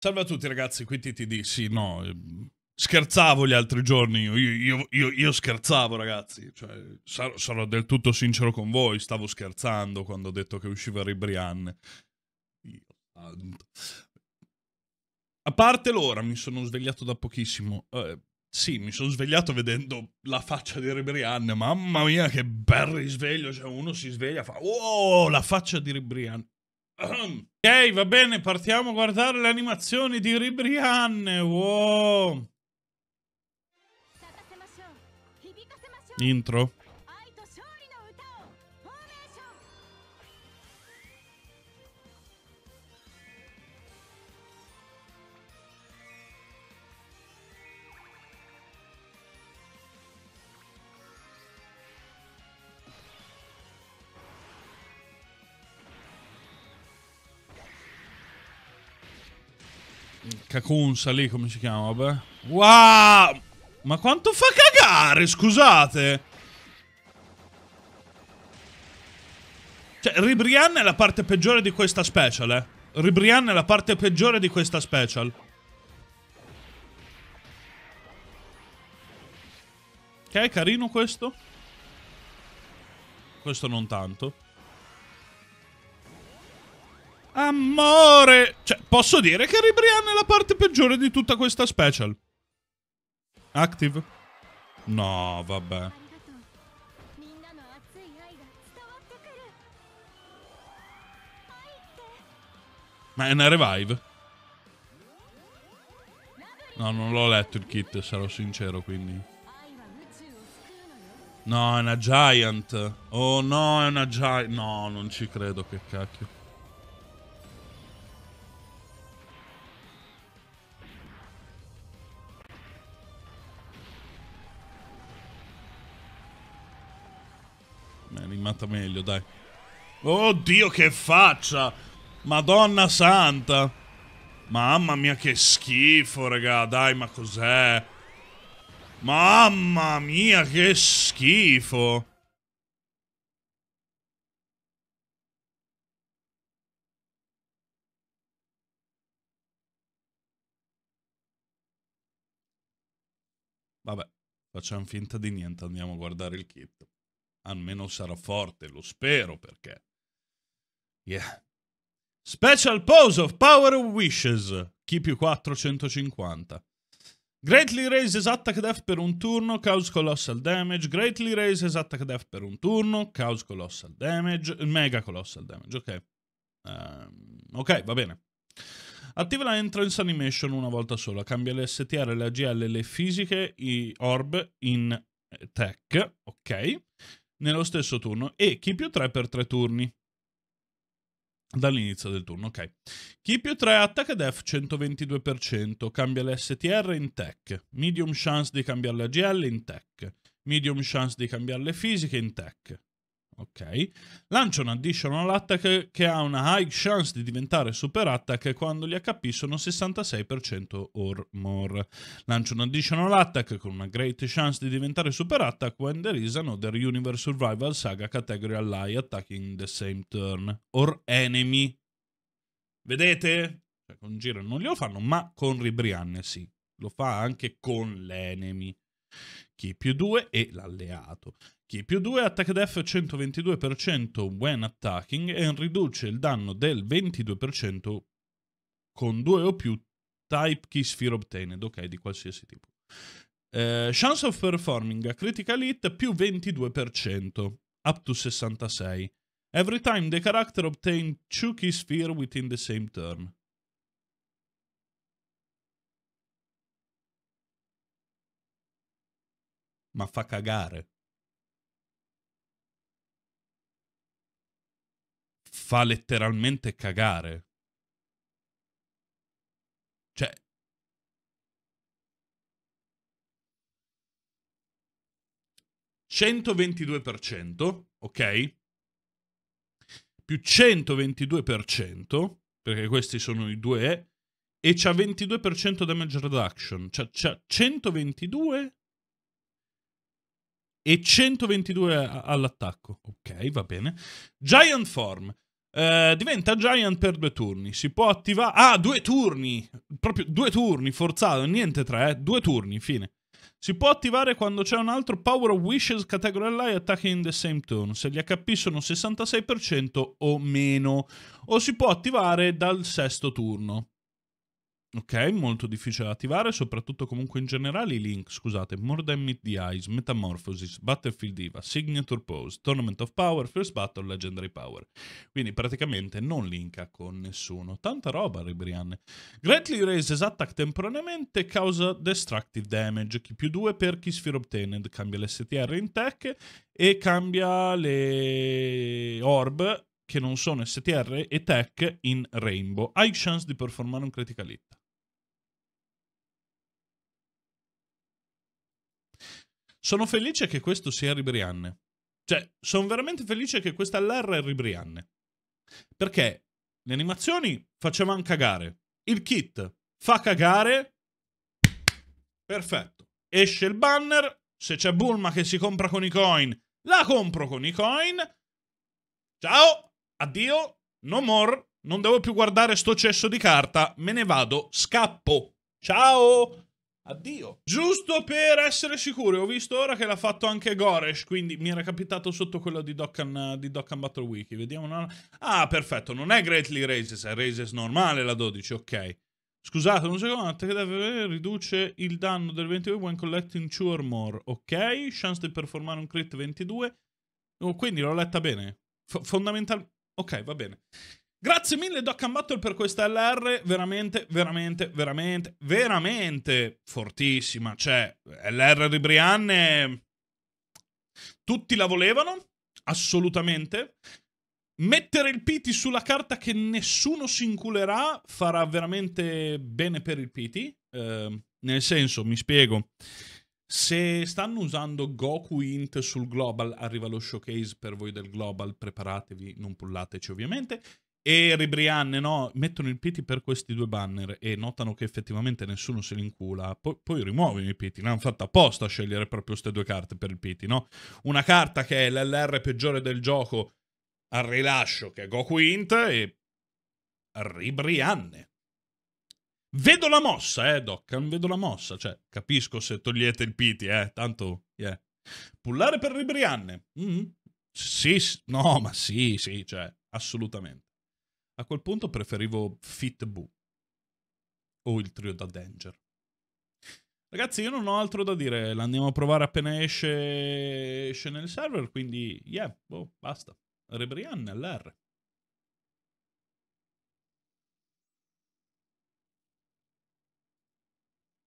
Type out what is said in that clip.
Salve a tutti ragazzi, qui TTD, sì, no, ehm, scherzavo gli altri giorni, io, io, io, io scherzavo ragazzi, cioè, sarò, sarò, del tutto sincero con voi, stavo scherzando quando ho detto che usciva Ribrian. A parte l'ora, mi sono svegliato da pochissimo, eh, sì, mi sono svegliato vedendo la faccia di Ribrian, mamma mia che bel risveglio, cioè uno si sveglia e fa, oh, la faccia di Ribrian. Ok, va bene, partiamo a guardare le animazioni di Ribrianne. Wow. Intro. Cacunsa lì, come si chiama, vabbè. Wow! Ma quanto fa cagare, scusate! Cioè, Ribrian è la parte peggiore di questa special, eh. Ribrian è la parte peggiore di questa special. Ok, carino questo. Questo non tanto. Amore! Cioè, posso dire che Ribrianna è la parte peggiore di tutta questa special. Active? No, vabbè. Ma è una revive? No, non l'ho letto il kit, sarò sincero, quindi. No, è una giant. Oh no, è una giant. No, non ci credo, che cacchio. animata meglio, dai. Oddio che faccia! Madonna santa! Mamma mia che schifo, raga, dai, ma cos'è? Mamma mia che schifo! Vabbè, facciamo finta di niente, andiamo a guardare il kit almeno sarà forte, lo spero perché. Yeah. Special Pose of Power of Wishes, chi più 450. Greatly raises attack death per un turno, cause colossal damage. Greatly raises attack death per un turno, cause colossal damage. Mega colossal damage, ok. Um, ok, va bene. Attiva la entrance animation una volta sola. Cambia le STR, le AGL, le fisiche, i orb in tech, ok nello stesso turno e chi più 3 per 3 turni dall'inizio del turno, ok. Chi più 3 attacca def 122%, cambia l'STR in tech, medium chance di cambiare la GL in tech, medium chance di cambiare le fisiche in tech, ok? Lancia un additional attack che ha una high chance di diventare super attack quando gli HP sono 66% or more. Lancia un additional attack con una great chance di diventare super attack when there is another universe survival saga category ally attacking the same turn or enemy. Vedete? Cioè, con Giro non glielo fanno, ma con Ribrianne sì. Lo fa anche con l'enemy. Chi più 2 e l'alleato. Chi più 2 attack def 122% when attacking e riduce il danno del 22% con 2 o più type key sphere obtained, ok, di qualsiasi tipo. Eh, chance of performing a critical hit più 22%, up to 66. Every time the character obtains 2 key sphere within the same turn. ma fa cagare. Fa letteralmente cagare. Cioè... ...122%, ok? Più 122%, perché questi sono i due e c'ha 22% damage reduction, c'ha, c'ha 122 e 122 all'attacco. Ok, va bene. Giant Form. Uh, diventa Giant per due turni. Si può attivare. Ah, due turni! Proprio due turni, forzato, niente tre, eh? due turni, fine. Si può attivare quando c'è un altro Power of Wishes category ally attacking in the same turn, se gli HP sono 66% o meno, o si può attivare dal sesto turno. Ok, molto difficile da attivare, soprattutto comunque in generale i link, scusate, More Than Meet the Eyes, Metamorphosis, Battlefield Diva, Signature Pose, Tournament of Power, First Battle, Legendary Power. Quindi praticamente non linka con nessuno. Tanta roba, Rebrianne. Greatly raises attack temporaneamente, causa destructive damage, chi più 2 per chi sphere obtained, cambia l'STR in tech e cambia le orb che non sono STR e tech in Rainbow. Hai chance di performare un critical hit. Sono felice che questo sia Ribrianne. Cioè, sono veramente felice che questa LR è Ribrianne. Perché le animazioni facevano cagare. Il kit fa cagare. Perfetto. Esce il banner. Se c'è Bulma che si compra con i coin, la compro con i coin. Ciao, addio, no more. Non devo più guardare sto cesso di carta. Me ne vado, scappo. Ciao! Addio. Giusto per essere sicuri, ho visto ora che l'ha fatto anche Goresh, quindi mi era capitato sotto quello di Dokkan, di Dokkan Battle Wiki. Vediamo una... Ah, perfetto, non è Greatly Raises, è Raises normale la 12, ok. Scusate un secondo, attack deve eh, riduce il danno del 22 when collecting 2 or more, ok. Chance di performare un crit 22. Oh, quindi l'ho letta bene. F fondamental... Ok, va bene. Grazie mille Doc Battle per questa LR, veramente, veramente, veramente, veramente fortissima. Cioè, LR di Brianne, tutti la volevano, assolutamente. Mettere il PT sulla carta che nessuno si inculerà farà veramente bene per il PT. Eh, nel senso, mi spiego. Se stanno usando Goku Int sul Global, arriva lo showcase per voi del Global, preparatevi, non pullateci ovviamente e Ribrianne, no? Mettono il piti per questi due banner e notano che effettivamente nessuno se li incula. Poi, poi rimuovono i piti. L'hanno fatta apposta a scegliere proprio queste due carte per il piti, no? Una carta che è l'LR peggiore del gioco al rilascio, che è Goku Int, e Ribrianne. Vedo la mossa, eh, Dokkan, vedo la mossa. Cioè, capisco se togliete il piti, eh, tanto, yeah. Pullare per Ribrianne. Mm -hmm. Sì, no, ma sì, sì, cioè, assolutamente. A quel punto preferivo Fit Boo o il trio da Danger. Ragazzi, io non ho altro da dire, l'andiamo a provare appena esce, esce nel server, quindi yeah, boh, basta. Rebrian all'R.